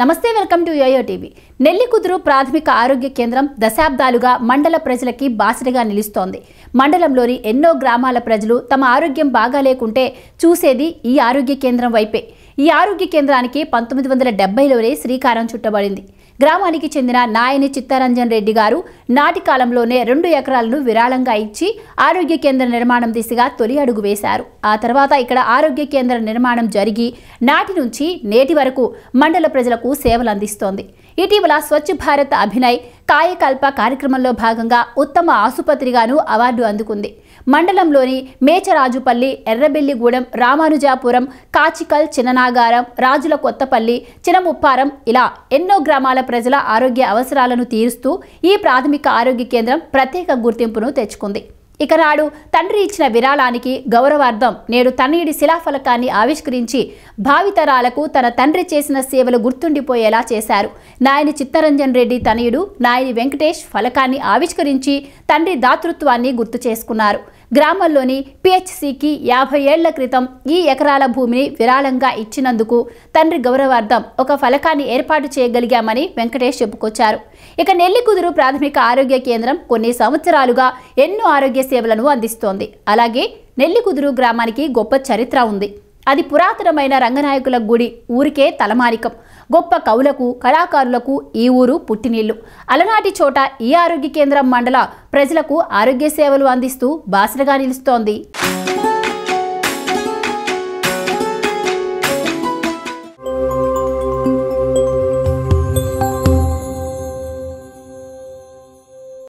నమస్తే welcome to YoYo TV Nellikuduru ప్రాథమిక ఆరోగ్య కేంద్రం దశాబ్దాలుగా మండల ప్రజలకి బాసరిగా నిలుస్తోంది మండలంలోని ఎన్నో గ్రామాల ప్రజలు తమ ఆరోగ్యం బాగా లేకుంటే చూసేది ఈ ఆరోగ్య కేంద్రం వైపే ఈ ఆరోగ్య కేంద్రానికి పంతొమ్మిది వందల డెబ్బైలోనే శ్రీకారం చుట్టబడింది గ్రామానికి చెందిన నాయని చిత్తరంజన్ రెడ్డి గారు నాటి కాలంలోనే రెండు ఎకరాలను విరాళంగా ఇచ్చి ఆరోగ్య కేంద్ర నిర్మాణం దిశగా తొలి అడుగు వేశారు ఆ తర్వాత ఇక్కడ ఆరోగ్య కేంద్ర నిర్మాణం జరిగి నాటి నుంచి నేటి వరకు మండల ప్రజలకు సేవలు అందిస్తోంది ఇటీవల స్వచ్ఛ భారత్ అభినయ్ కాయకల్ప కార్యక్రమంలో భాగంగా ఉత్తమ ఆసుపత్రిగాను అవార్డు అందుకుంది మండలంలోని మేచరాజుపల్లి ఎర్రబెల్లిగూడెం రామానుజాపురం కాచికల్ చిన్ననాగారం రాజుల కొత్తపల్లి చినముప్పారం ఇలా ఎన్నో గ్రామాల ప్రజల ఆరోగ్య అవసరాలను తీరుస్తూ ఈ ప్రాథమిక ఆరోగ్య కేంద్రం ప్రత్యేక గుర్తింపును తెచ్చుకుంది ఇక నాడు తండ్రి ఇచ్చిన విరాళానికి గౌరవార్థం నేడు తనయుడి శిలాఫలకాన్ని ఆవిష్కరించి భావితరాలకు తన తండ్రి చేసిన సేవలు గుర్తుండిపోయేలా చేశారు నాయని చిత్తరంజన్ రెడ్డి తనయుడు నాయని వెంకటేష్ ఫలకాన్ని ఆవిష్కరించి తండ్రి దాతృత్వాన్ని గుర్తు చేసుకున్నారు గ్రామంలోని పిహెచ్సికి యాభై ఏళ్ల క్రితం ఈ ఎకరాల భూమిని విరాళంగా ఇచ్చినందుకు తండ్రి గౌరవార్థం ఒక ఫలకాన్ని ఏర్పాటు చేయగలిగామని వెంకటేష్ చెప్పుకొచ్చారు ఇక నెల్లికుదురు ప్రాథమిక ఆరోగ్య కేంద్రం కొన్ని సంవత్సరాలుగా ఎన్నో ఆరోగ్య సేవలను అందిస్తోంది అలాగే నెల్లికుదురు గ్రామానికి గొప్ప చరిత్ర ఉంది అది పురాతనమైన రంగనాయకుల గుడి ఊరికే తలమారికం గొప్ప కవులకు కళాకారులకు ఈ ఊరు పుట్టినీళ్లు అలనాటి చోట ఈ ఆరోగ్య కేంద్రం మండల ప్రజలకు ఆరోగ్య సేవలు అందిస్తూ బాసటగా నిలుస్తోంది